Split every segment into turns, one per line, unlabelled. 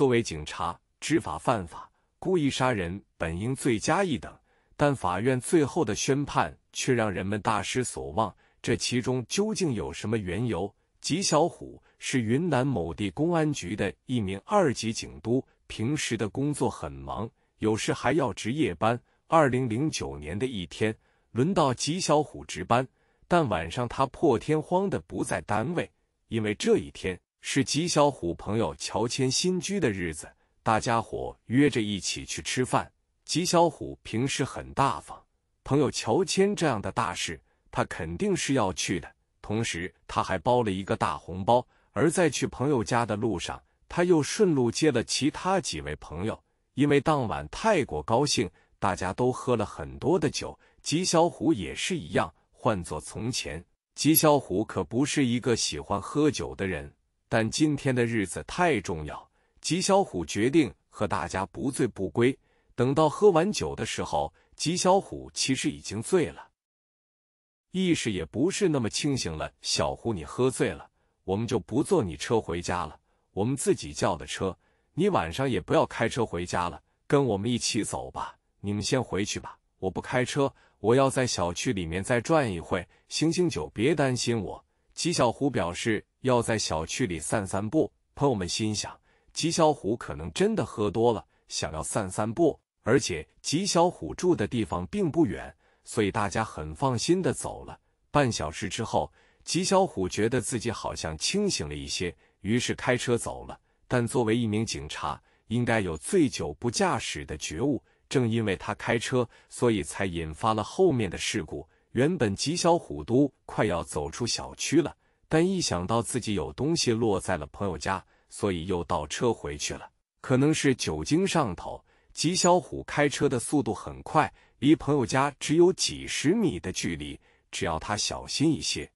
作为警察，知法犯法、故意杀人，本应罪加一等，但法院最后的宣判却让人们大失所望。这其中究竟有什么缘由？吉小虎是云南某地公安局的一名二级警督，平时的工作很忙，有时还要值夜班。二零零九年的一天，轮到吉小虎值班，但晚上他破天荒的不在单位，因为这一天。是吉小虎朋友乔迁新居的日子，大家伙约着一起去吃饭。吉小虎平时很大方，朋友乔迁这样的大事，他肯定是要去的。同时，他还包了一个大红包。而在去朋友家的路上，他又顺路接了其他几位朋友。因为当晚太过高兴，大家都喝了很多的酒。吉小虎也是一样。换做从前，吉小虎可不是一个喜欢喝酒的人。但今天的日子太重要，吉小虎决定和大家不醉不归。等到喝完酒的时候，吉小虎其实已经醉了，意识也不是那么清醒了。小胡，你喝醉了，我们就不坐你车回家了，我们自己叫的车。你晚上也不要开车回家了，跟我们一起走吧。你们先回去吧，我不开车，我要在小区里面再转一会，醒醒酒，别担心我。吉小虎表示。要在小区里散散步，朋友们心想，吉小虎可能真的喝多了，想要散散步。而且吉小虎住的地方并不远，所以大家很放心的走了。半小时之后，吉小虎觉得自己好像清醒了一些，于是开车走了。但作为一名警察，应该有醉酒不驾驶的觉悟。正因为他开车，所以才引发了后面的事故。原本吉小虎都快要走出小区了。但一想到自己有东西落在了朋友家，所以又倒车回去了。可能是酒精上头，吉小虎开车的速度很快，离朋友家只有几十米的距离，只要他小心一些，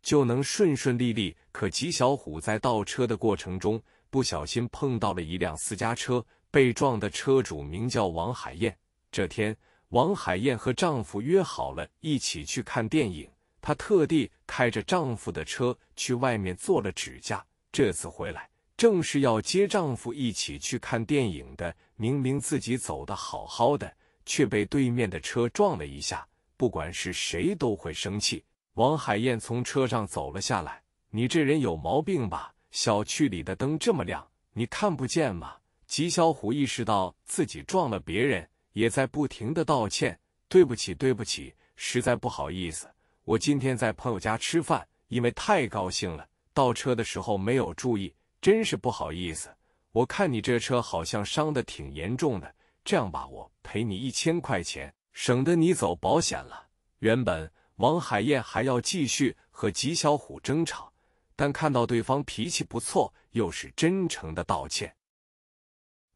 就能顺顺利利。可吉小虎在倒车的过程中，不小心碰到了一辆私家车，被撞的车主名叫王海燕。这天，王海燕和丈夫约好了一起去看电影。她特地开着丈夫的车去外面做了指甲，这次回来正是要接丈夫一起去看电影的。明明自己走的好好的，却被对面的车撞了一下。不管是谁都会生气。王海燕从车上走了下来：“你这人有毛病吧？小区里的灯这么亮，你看不见吗？”吉小虎意识到自己撞了别人，也在不停的道歉：“对不起，对不起，实在不好意思。”我今天在朋友家吃饭，因为太高兴了，倒车的时候没有注意，真是不好意思。我看你这车好像伤的挺严重的，这样吧，我赔你一千块钱，省得你走保险了。原本王海燕还要继续和吉小虎争吵，但看到对方脾气不错，又是真诚的道歉，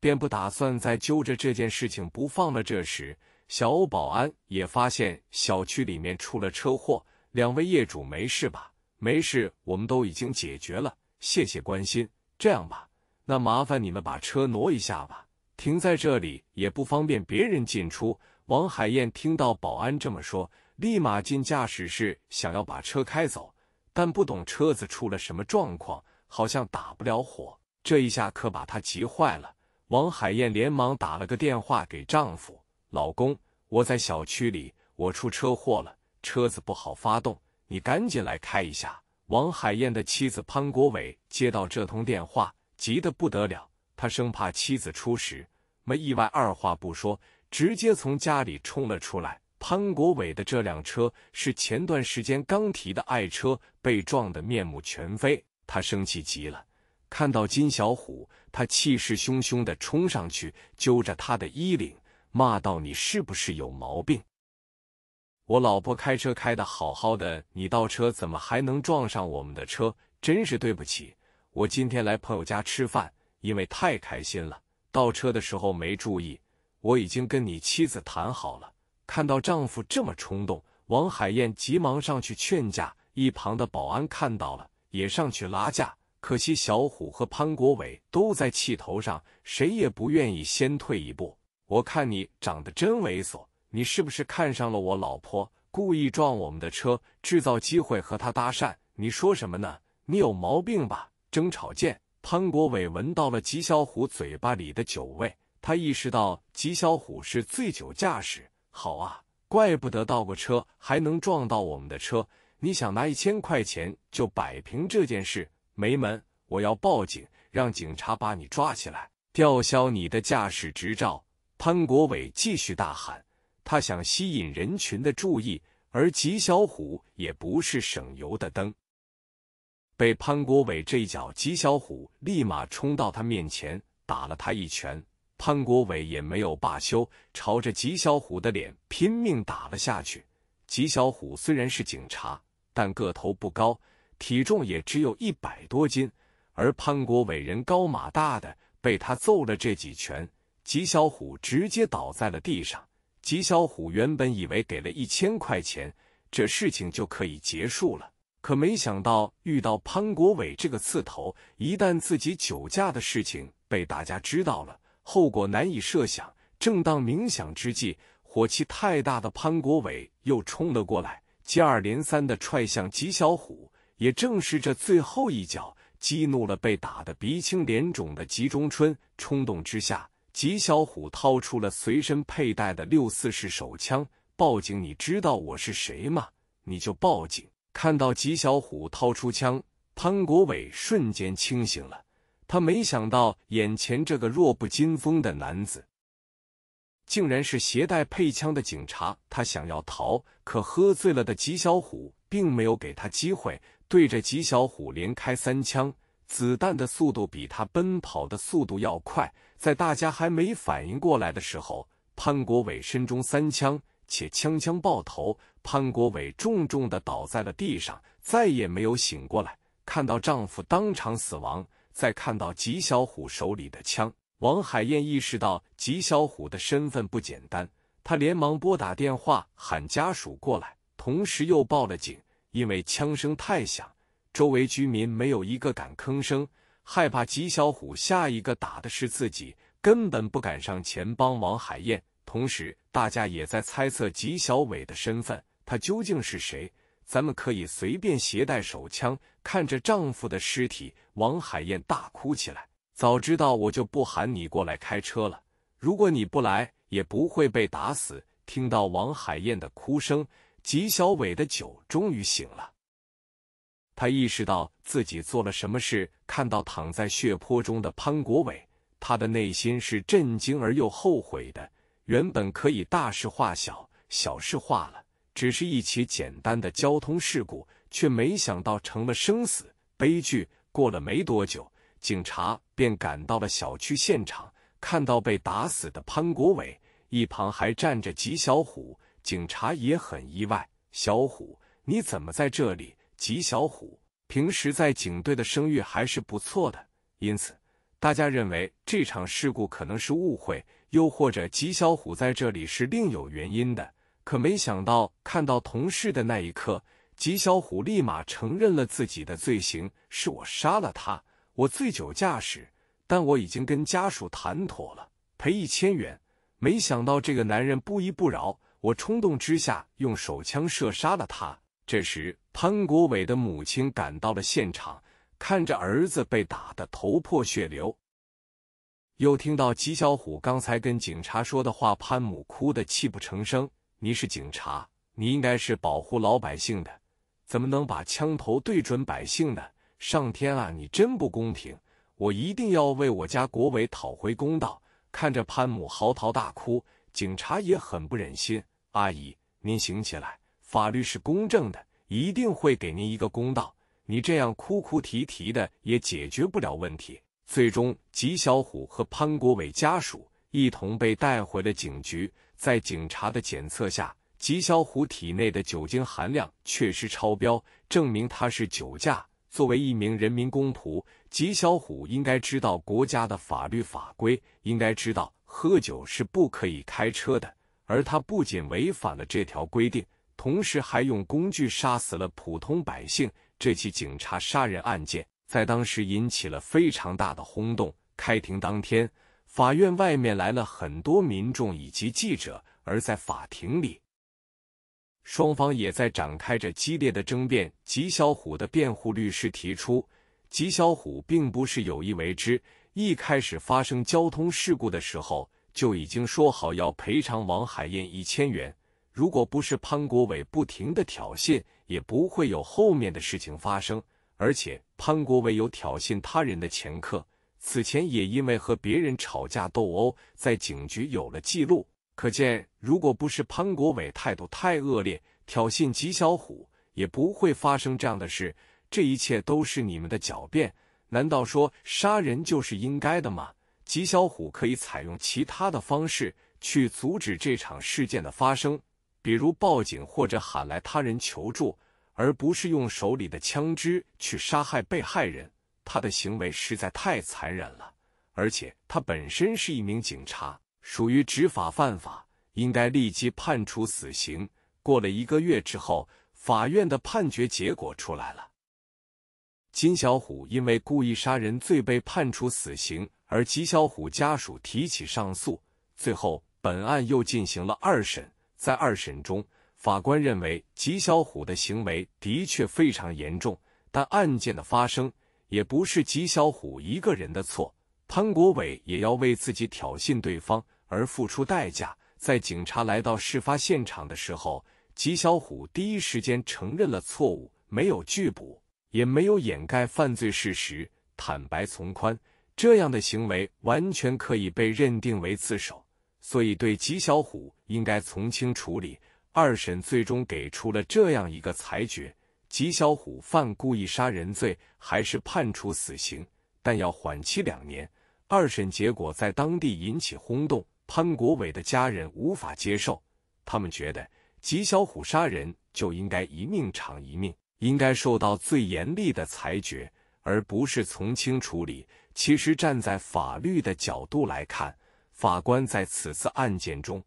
便不打算再揪着这件事情不放了。这时，小欧保安也发现小区里面出了车祸，两位业主没事吧？没事，我们都已经解决了，谢谢关心。这样吧，那麻烦你们把车挪一下吧，停在这里也不方便别人进出。王海燕听到保安这么说，立马进驾驶室想要把车开走，但不懂车子出了什么状况，好像打不了火，这一下可把她急坏了。王海燕连忙打了个电话给丈夫。老公，我在小区里，我出车祸了，车子不好发动，你赶紧来开一下。王海燕的妻子潘国伟接到这通电话，急得不得了，他生怕妻子出事，没意外，二话不说，直接从家里冲了出来。潘国伟的这辆车是前段时间刚提的爱车，被撞得面目全非，他生气极了，看到金小虎，他气势汹汹的冲上去，揪着他的衣领。骂道：“你是不是有毛病？我老婆开车开的好好的，你倒车怎么还能撞上我们的车？真是对不起！我今天来朋友家吃饭，因为太开心了，倒车的时候没注意。我已经跟你妻子谈好了。看到丈夫这么冲动，王海燕急忙上去劝架。一旁的保安看到了，也上去拉架。可惜小虎和潘国伟都在气头上，谁也不愿意先退一步。”我看你长得真猥琐，你是不是看上了我老婆，故意撞我们的车，制造机会和她搭讪？你说什么呢？你有毛病吧？争吵见，潘国伟闻到了吉小虎嘴巴里的酒味，他意识到吉小虎是醉酒驾驶。好啊，怪不得倒个车还能撞到我们的车。你想拿一千块钱就摆平这件事？没门！我要报警，让警察把你抓起来，吊销你的驾驶执照。潘国伟继续大喊，他想吸引人群的注意。而吉小虎也不是省油的灯，被潘国伟这一脚，吉小虎立马冲到他面前，打了他一拳。潘国伟也没有罢休，朝着吉小虎的脸拼命打了下去。吉小虎虽然是警察，但个头不高，体重也只有一百多斤，而潘国伟人高马大的，被他揍了这几拳。吉小虎直接倒在了地上。吉小虎原本以为给了一千块钱，这事情就可以结束了，可没想到遇到潘国伟这个刺头。一旦自己酒驾的事情被大家知道了，后果难以设想。正当冥想之际，火气太大的潘国伟又冲了过来，接二连三的踹向吉小虎。也正是这最后一脚，激怒了被打得鼻青脸肿的吉中春，冲动之下。吉小虎掏出了随身佩戴的六四式手枪，报警。你知道我是谁吗？你就报警。看到吉小虎掏出枪，潘国伟瞬间清醒了。他没想到眼前这个弱不禁风的男子，竟然是携带配枪的警察。他想要逃，可喝醉了的吉小虎并没有给他机会，对着吉小虎连开三枪。子弹的速度比他奔跑的速度要快，在大家还没反应过来的时候，潘国伟身中三枪，且枪枪爆头，潘国伟重重的倒在了地上，再也没有醒过来。看到丈夫当场死亡，再看到吉小虎手里的枪，王海燕意识到吉小虎的身份不简单，她连忙拨打电话喊家属过来，同时又报了警，因为枪声太响。周围居民没有一个敢吭声，害怕吉小虎下一个打的是自己，根本不敢上前帮王海燕。同时，大家也在猜测吉小伟的身份，他究竟是谁？咱们可以随便携带手枪。看着丈夫的尸体，王海燕大哭起来：“早知道我就不喊你过来开车了，如果你不来，也不会被打死。”听到王海燕的哭声，吉小伟的酒终于醒了。他意识到自己做了什么事，看到躺在血泊中的潘国伟，他的内心是震惊而又后悔的。原本可以大事化小，小事化了，只是一起简单的交通事故，却没想到成了生死悲剧。过了没多久，警察便赶到了小区现场，看到被打死的潘国伟，一旁还站着吉小虎，警察也很意外：“小虎，你怎么在这里？”吉小虎平时在警队的声誉还是不错的，因此大家认为这场事故可能是误会，又或者吉小虎在这里是另有原因的。可没想到，看到同事的那一刻，吉小虎立马承认了自己的罪行：“是我杀了他，我醉酒驾驶，但我已经跟家属谈妥了，赔一千元。”没想到这个男人不依不饶，我冲动之下用手枪射杀了他。这时。潘国伟的母亲赶到了现场，看着儿子被打得头破血流，又听到吉小虎刚才跟警察说的话，潘母哭得泣不成声。你是警察，你应该是保护老百姓的，怎么能把枪头对准百姓呢？上天啊，你真不公平！我一定要为我家国伟讨回公道。看着潘母嚎啕大哭，警察也很不忍心。阿姨，您醒起来，法律是公正的。一定会给您一个公道。你这样哭哭啼啼的也解决不了问题。最终，吉小虎和潘国伟家属一同被带回了警局。在警察的检测下，吉小虎体内的酒精含量确实超标，证明他是酒驾。作为一名人民公仆，吉小虎应该知道国家的法律法规，应该知道喝酒是不可以开车的。而他不仅违反了这条规定。同时还用工具杀死了普通百姓，这起警察杀人案件在当时引起了非常大的轰动。开庭当天，法院外面来了很多民众以及记者，而在法庭里，双方也在展开着激烈的争辩。吉小虎的辩护律师提出，吉小虎并不是有意为之，一开始发生交通事故的时候就已经说好要赔偿王海燕一千元。如果不是潘国伟不停的挑衅，也不会有后面的事情发生。而且潘国伟有挑衅他人的前科，此前也因为和别人吵架斗殴，在警局有了记录。可见，如果不是潘国伟态度太恶劣，挑衅吉小虎，也不会发生这样的事。这一切都是你们的狡辩。难道说杀人就是应该的吗？吉小虎可以采用其他的方式去阻止这场事件的发生。比如报警或者喊来他人求助，而不是用手里的枪支去杀害被害人。他的行为实在太残忍了，而且他本身是一名警察，属于执法犯法，应该立即判处死刑。过了一个月之后，法院的判决结果出来了：金小虎因为故意杀人罪被判处死刑，而吉小虎家属提起上诉，最后本案又进行了二审。在二审中，法官认为吉小虎的行为的确非常严重，但案件的发生也不是吉小虎一个人的错，潘国伟也要为自己挑衅对方而付出代价。在警察来到事发现场的时候，吉小虎第一时间承认了错误，没有拒捕，也没有掩盖犯罪事实，坦白从宽，这样的行为完全可以被认定为自首。所以，对吉小虎应该从轻处理。二审最终给出了这样一个裁决：吉小虎犯故意杀人罪，还是判处死刑，但要缓期两年。二审结果在当地引起轰动，潘国伟的家人无法接受，他们觉得吉小虎杀人就应该一命偿一命，应该受到最严厉的裁决，而不是从轻处理。其实，站在法律的角度来看。法官在此次案件中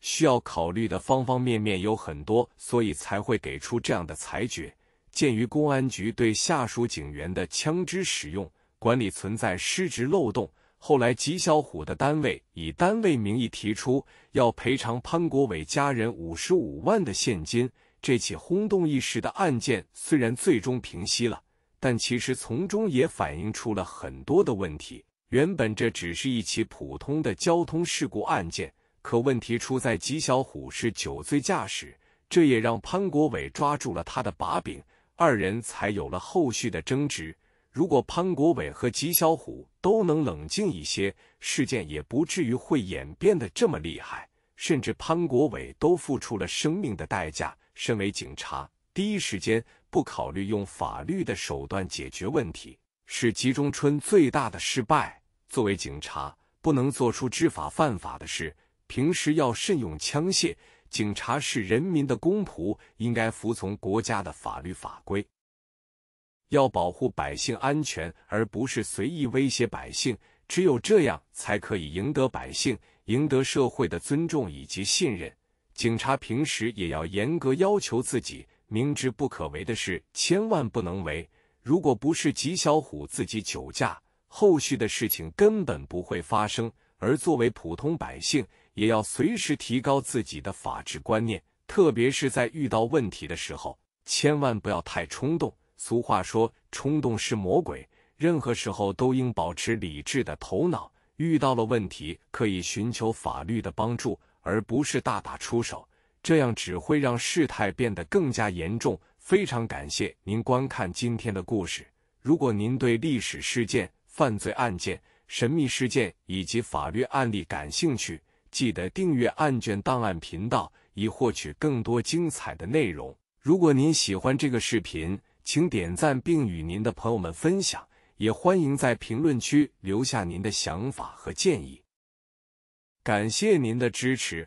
需要考虑的方方面面有很多，所以才会给出这样的裁决。鉴于公安局对下属警员的枪支使用管理存在失职漏洞，后来吉小虎的单位以单位名义提出要赔偿潘国伟家人五十五万的现金。这起轰动一时的案件虽然最终平息了，但其实从中也反映出了很多的问题。原本这只是一起普通的交通事故案件，可问题出在吉小虎是酒醉驾驶，这也让潘国伟抓住了他的把柄，二人才有了后续的争执。如果潘国伟和吉小虎都能冷静一些，事件也不至于会演变得这么厉害，甚至潘国伟都付出了生命的代价。身为警察，第一时间不考虑用法律的手段解决问题，是吉中春最大的失败。作为警察，不能做出知法犯法的事。平时要慎用枪械。警察是人民的公仆，应该服从国家的法律法规，要保护百姓安全，而不是随意威胁百姓。只有这样，才可以赢得百姓、赢得社会的尊重以及信任。警察平时也要严格要求自己，明知不可为的事，千万不能为。如果不是吉小虎自己酒驾。后续的事情根本不会发生，而作为普通百姓，也要随时提高自己的法治观念，特别是在遇到问题的时候，千万不要太冲动。俗话说，冲动是魔鬼，任何时候都应保持理智的头脑。遇到了问题，可以寻求法律的帮助，而不是大打出手，这样只会让事态变得更加严重。非常感谢您观看今天的故事。如果您对历史事件，犯罪案件、神秘事件以及法律案例感兴趣，记得订阅“案卷档案”频道，以获取更多精彩的内容。如果您喜欢这个视频，请点赞并与您的朋友们分享，也欢迎在评论区留下您的想法和建议。感谢您的支持！